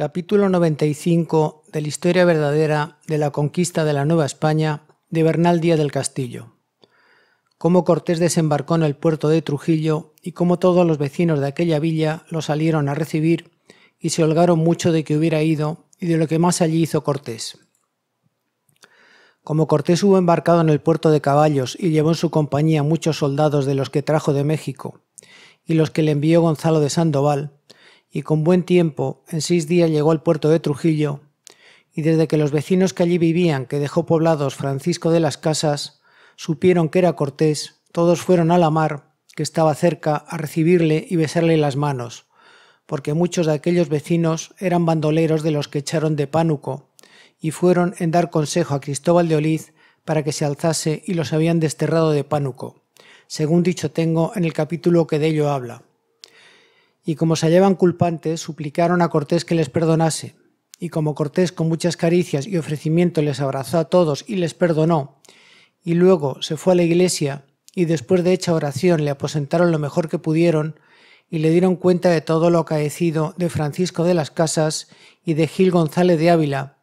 capítulo 95 de la historia verdadera de la conquista de la Nueva España de Bernal Díaz del Castillo. Cómo Cortés desembarcó en el puerto de Trujillo y cómo todos los vecinos de aquella villa lo salieron a recibir y se holgaron mucho de que hubiera ido y de lo que más allí hizo Cortés. Como Cortés hubo embarcado en el puerto de caballos y llevó en su compañía muchos soldados de los que trajo de México y los que le envió Gonzalo de Sandoval, y con buen tiempo, en seis días llegó al puerto de Trujillo, y desde que los vecinos que allí vivían, que dejó poblados Francisco de las Casas, supieron que era Cortés, todos fueron a la mar, que estaba cerca, a recibirle y besarle las manos, porque muchos de aquellos vecinos eran bandoleros de los que echaron de Pánuco, y fueron en dar consejo a Cristóbal de Oliz para que se alzase y los habían desterrado de Pánuco, según dicho tengo en el capítulo que de ello habla y como se hallaban culpantes, suplicaron a Cortés que les perdonase. Y como Cortés con muchas caricias y ofrecimiento les abrazó a todos y les perdonó, y luego se fue a la iglesia, y después de hecha oración le aposentaron lo mejor que pudieron, y le dieron cuenta de todo lo acaecido de Francisco de las Casas y de Gil González de Ávila,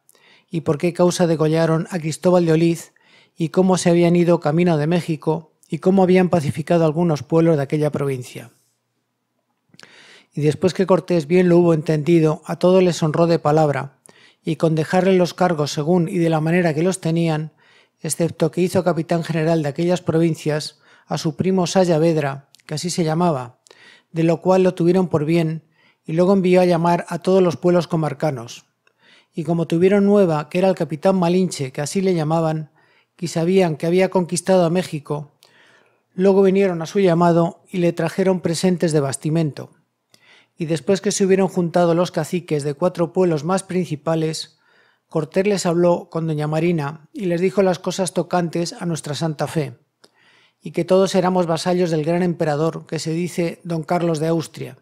y por qué causa degollaron a Cristóbal de Oliz, y cómo se habían ido camino de México, y cómo habían pacificado algunos pueblos de aquella provincia. Y después que Cortés bien lo hubo entendido, a todos les honró de palabra, y con dejarle los cargos según y de la manera que los tenían, excepto que hizo capitán general de aquellas provincias a su primo Sayavedra, que así se llamaba, de lo cual lo tuvieron por bien, y luego envió a llamar a todos los pueblos comarcanos. Y como tuvieron nueva que era el capitán Malinche, que así le llamaban, y sabían que había conquistado a México, luego vinieron a su llamado y le trajeron presentes de bastimento y después que se hubieron juntado los caciques de cuatro pueblos más principales, Cortés les habló con doña Marina y les dijo las cosas tocantes a nuestra Santa Fe, y que todos éramos vasallos del gran emperador que se dice don Carlos de Austria.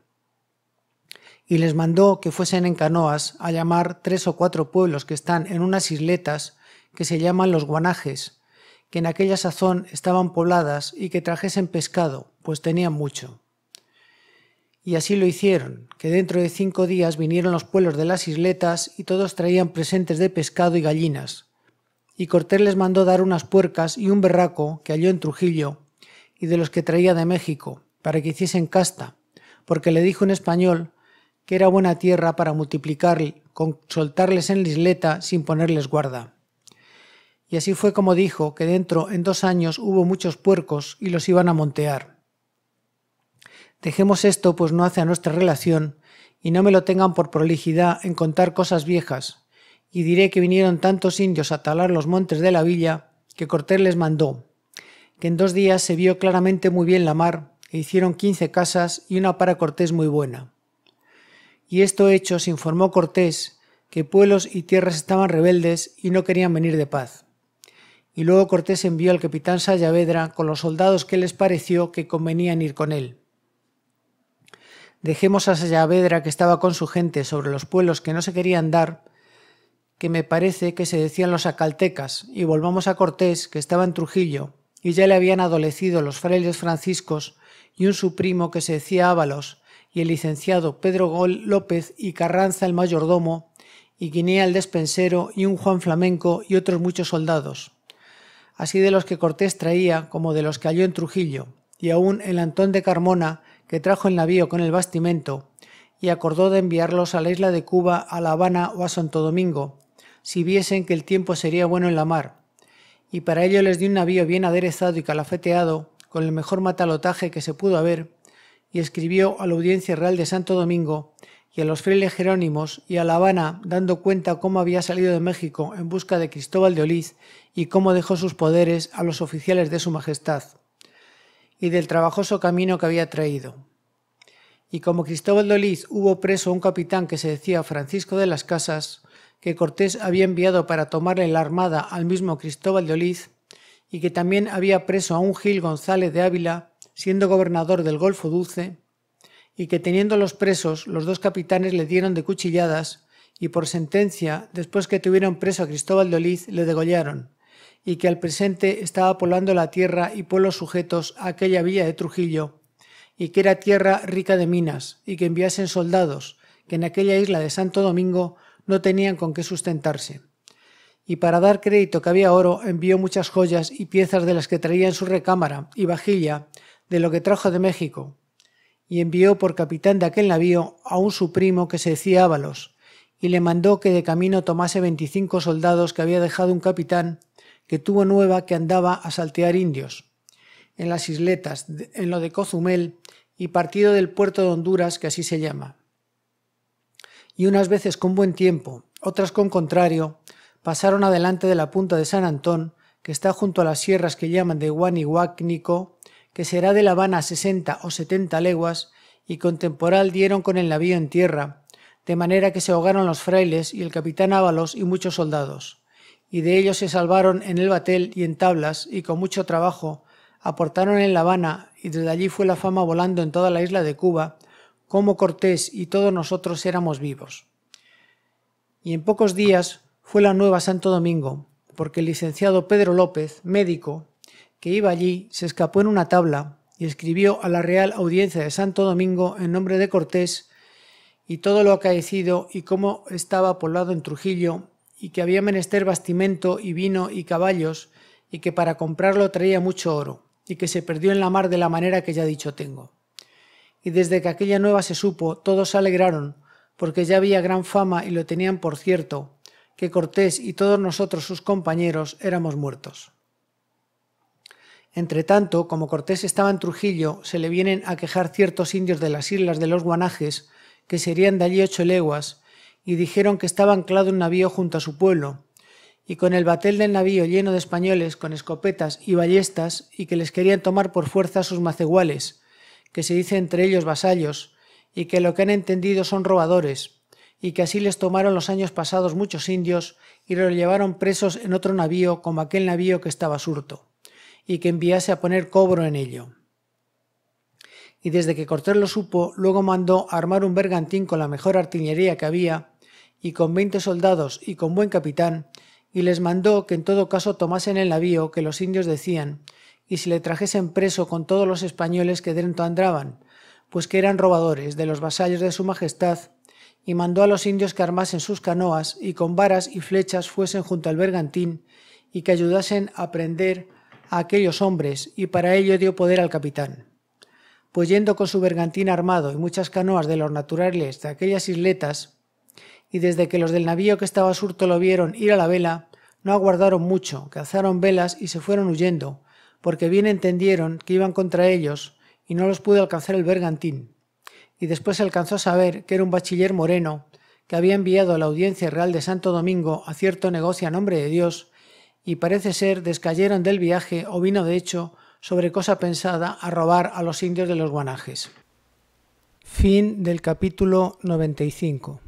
Y les mandó que fuesen en canoas a llamar tres o cuatro pueblos que están en unas isletas que se llaman los guanajes, que en aquella sazón estaban pobladas y que trajesen pescado, pues tenían mucho. Y así lo hicieron, que dentro de cinco días vinieron los pueblos de las isletas y todos traían presentes de pescado y gallinas. Y Cortés les mandó dar unas puercas y un berraco que halló en Trujillo y de los que traía de México, para que hiciesen casta, porque le dijo en español que era buena tierra para multiplicar con soltarles en la isleta sin ponerles guarda. Y así fue como dijo que dentro en dos años hubo muchos puercos y los iban a montear Dejemos esto, pues no hace a nuestra relación, y no me lo tengan por prolijidad en contar cosas viejas, y diré que vinieron tantos indios a talar los montes de la villa, que Cortés les mandó, que en dos días se vio claramente muy bien la mar, e hicieron quince casas y una para Cortés muy buena. Y esto hecho se informó Cortés que pueblos y tierras estaban rebeldes y no querían venir de paz. Y luego Cortés envió al capitán Sayavedra con los soldados que les pareció que convenían ir con él. Dejemos a Sayavedra que estaba con su gente sobre los pueblos que no se querían dar, que me parece que se decían los acaltecas, y volvamos a Cortés, que estaba en Trujillo, y ya le habían adolecido los frailes franciscos y un su primo que se decía Ábalos, y el licenciado Pedro Gol López y Carranza el mayordomo, y Guinea el despensero, y un Juan Flamenco y otros muchos soldados. Así de los que Cortés traía como de los que halló en Trujillo, y aún el Antón de Carmona, que trajo el navío con el bastimento, y acordó de enviarlos a la isla de Cuba, a La Habana o a Santo Domingo, si viesen que el tiempo sería bueno en la mar. Y para ello les dio un navío bien aderezado y calafeteado, con el mejor matalotaje que se pudo haber, y escribió a la Audiencia Real de Santo Domingo y a los frailes jerónimos y a La Habana, dando cuenta cómo había salido de México en busca de Cristóbal de Oliz y cómo dejó sus poderes a los oficiales de su Majestad y del trabajoso camino que había traído. Y como Cristóbal de Oliz hubo preso a un capitán que se decía Francisco de las Casas, que Cortés había enviado para tomarle la armada al mismo Cristóbal de Oliz, y que también había preso a un Gil González de Ávila, siendo gobernador del Golfo Dulce, y que teniéndolos presos, los dos capitanes le dieron de cuchilladas, y por sentencia, después que tuvieron preso a Cristóbal de Oliz, le degollaron, y que al presente estaba poblando la tierra y pueblos sujetos a aquella villa de Trujillo, y que era tierra rica de minas, y que enviasen soldados, que en aquella isla de Santo Domingo no tenían con qué sustentarse. Y para dar crédito que había oro, envió muchas joyas y piezas de las que traía en su recámara y vajilla de lo que trajo de México. Y envió por capitán de aquel navío a un su primo que se decía Ábalos, y le mandó que de camino tomase veinticinco soldados que había dejado un capitán que tuvo nueva que andaba a saltear indios. En las isletas, en lo de Cozumel y partido del puerto de Honduras, que así se llama. Y unas veces con buen tiempo, otras con contrario, pasaron adelante de la punta de San Antón, que está junto a las sierras que llaman de Guanihuacnico, que será de La Habana sesenta o setenta leguas, y con temporal dieron con el navío en tierra, de manera que se ahogaron los frailes y el capitán Ábalos y muchos soldados y de ellos se salvaron en el batel y en tablas, y con mucho trabajo aportaron en La Habana, y desde allí fue la fama volando en toda la isla de Cuba, como Cortés y todos nosotros éramos vivos. Y en pocos días fue la nueva Santo Domingo, porque el licenciado Pedro López, médico, que iba allí, se escapó en una tabla y escribió a la Real Audiencia de Santo Domingo en nombre de Cortés y todo lo acaecido y cómo estaba poblado en Trujillo y que había menester bastimento y vino y caballos, y que para comprarlo traía mucho oro, y que se perdió en la mar de la manera que ya dicho tengo. Y desde que aquella nueva se supo, todos se alegraron, porque ya había gran fama y lo tenían por cierto, que Cortés y todos nosotros sus compañeros éramos muertos. Entretanto, como Cortés estaba en Trujillo, se le vienen a quejar ciertos indios de las islas de los Guanajes, que serían de allí ocho leguas, y dijeron que estaba anclado un navío junto a su pueblo, y con el batel del navío lleno de españoles con escopetas y ballestas, y que les querían tomar por fuerza sus maceguales, que se dice entre ellos vasallos, y que lo que han entendido son robadores, y que así les tomaron los años pasados muchos indios, y los llevaron presos en otro navío como aquel navío que estaba surto, y que enviase a poner cobro en ello. Y desde que Cortés lo supo, luego mandó armar un bergantín con la mejor artillería que había, y con veinte soldados y con buen capitán, y les mandó que en todo caso tomasen el navío que los indios decían, y si le trajesen preso con todos los españoles que dentro andraban, pues que eran robadores de los vasallos de su majestad, y mandó a los indios que armasen sus canoas y con varas y flechas fuesen junto al bergantín, y que ayudasen a prender a aquellos hombres, y para ello dio poder al capitán. Pues yendo con su bergantín armado y muchas canoas de los naturales de aquellas isletas, y desde que los del navío que estaba surto lo vieron ir a la vela, no aguardaron mucho, cazaron velas y se fueron huyendo, porque bien entendieron que iban contra ellos, y no los pudo alcanzar el bergantín. Y después se alcanzó a saber que era un bachiller moreno, que había enviado a la Audiencia Real de Santo Domingo a cierto negocio a nombre de Dios, y parece ser descayeron del viaje o vino de hecho sobre cosa pensada a robar a los indios de los guanajes. Fin del capítulo 95.